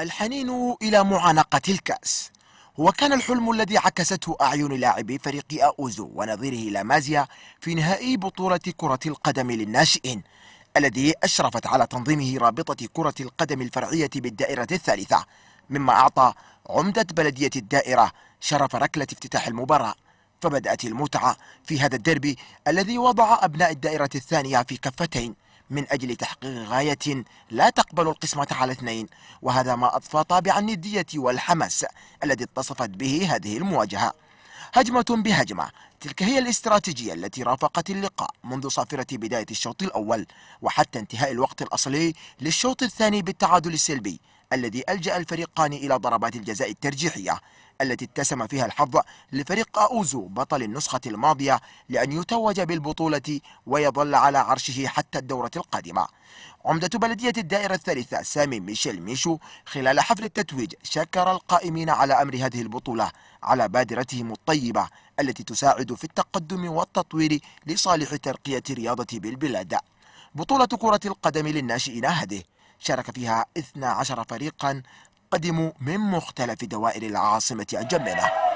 الحنين إلى معانقة الكأس هو كان الحلم الذي عكسته أعين لاعبي فريق أوزو ونظيره لامازيا في نهائي بطولة كرة القدم للناشئين الذي أشرفت على تنظيمه رابطة كرة القدم الفرعية بالدائرة الثالثة مما أعطى عمدة بلدية الدائرة شرف ركلة افتتاح المباراة فبدأت المتعة في هذا الديربي الذي وضع أبناء الدائرة الثانية في كفتين من أجل تحقيق غاية لا تقبل القسمة على اثنين وهذا ما أضفى طابع الندية والحماس الذي اتصفت به هذه المواجهة هجمة بهجمة تلك هي الاستراتيجية التي رافقت اللقاء منذ صافرة بداية الشوط الأول وحتى انتهاء الوقت الأصلي للشوط الثاني بالتعادل السلبي الذي ألجأ الفريقان إلى ضربات الجزاء الترجيحية التي اتسم فيها الحظ لفريق أوزو بطل النسخة الماضية لأن يتوج بالبطولة ويظل على عرشه حتى الدورة القادمة عمدة بلدية الدائرة الثالثة سامي ميشيل ميشو خلال حفل التتويج شكر القائمين على أمر هذه البطولة على بادرتهم الطيبة التي تساعد في التقدم والتطوير لصالح ترقية الرياضة بالبلاد بطولة كرة القدم للناشئين هذه شارك فيها 12 فريقا قدموا من مختلف دوائر العاصمة الجميلة